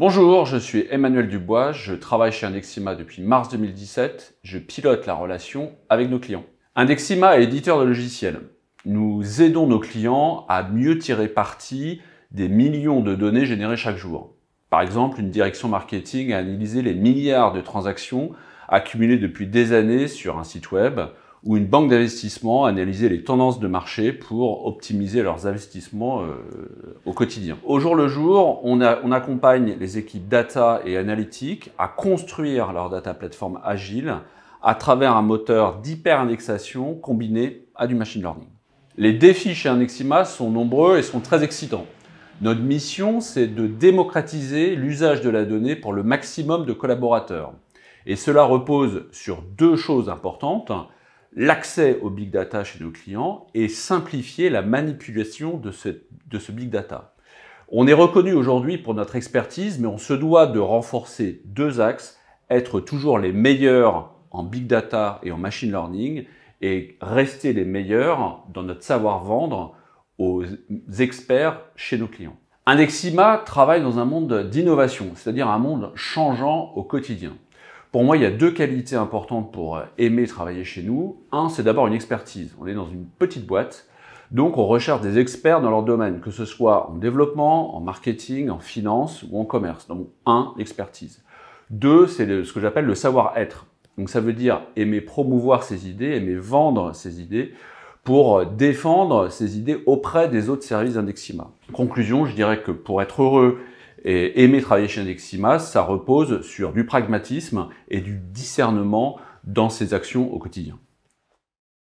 Bonjour, je suis Emmanuel Dubois, je travaille chez Indexima depuis mars 2017, je pilote la relation avec nos clients. Indexima est éditeur de logiciels. Nous aidons nos clients à mieux tirer parti des millions de données générées chaque jour. Par exemple, une direction marketing a analysé les milliards de transactions accumulées depuis des années sur un site web ou une banque d'investissement analyser les tendances de marché pour optimiser leurs investissements euh, au quotidien. Au jour le jour, on, accompagne les équipes data et analytiques à construire leur data plateforme agile à travers un moteur d'hyper-indexation combiné à du machine learning. Les défis chez Anexima sont nombreux et sont très excitants. Notre mission, c'est de démocratiser l'usage de la donnée pour le maximum de collaborateurs. Et cela repose sur deux choses importantes l'accès au big data chez nos clients et simplifier la manipulation de ce, big data. On est reconnu aujourd'hui pour notre expertise, mais on se doit de renforcer deux axes, être toujours les meilleurs en big data et en machine learning, et rester les meilleurs dans notre savoir-vendre aux experts chez nos clients. Indexima travaille dans un monde d'innovation, c'est-à-dire un monde changeant au quotidien. Pour moi, il y a deux qualités importantes pour euh, aimer travailler chez nous. Un, c'est d'abord une expertise. On est dans une petite boîte. Donc, on recherche des experts dans leur domaine, que ce soit en développement, en marketing, en finance ou en commerce. Donc, un, l'expertise. Deux, c'est ce que j'appelle le savoir-être. Donc, ça veut dire aimer promouvoir ses idées, aimer vendre ses idées pour euh, défendre ses idées auprès des autres services d'Indexima. Conclusion, je dirais que pour être heureux et aimer travailler chez Indeximas, ça repose sur du pragmatisme et du discernement dans ses actions au quotidien.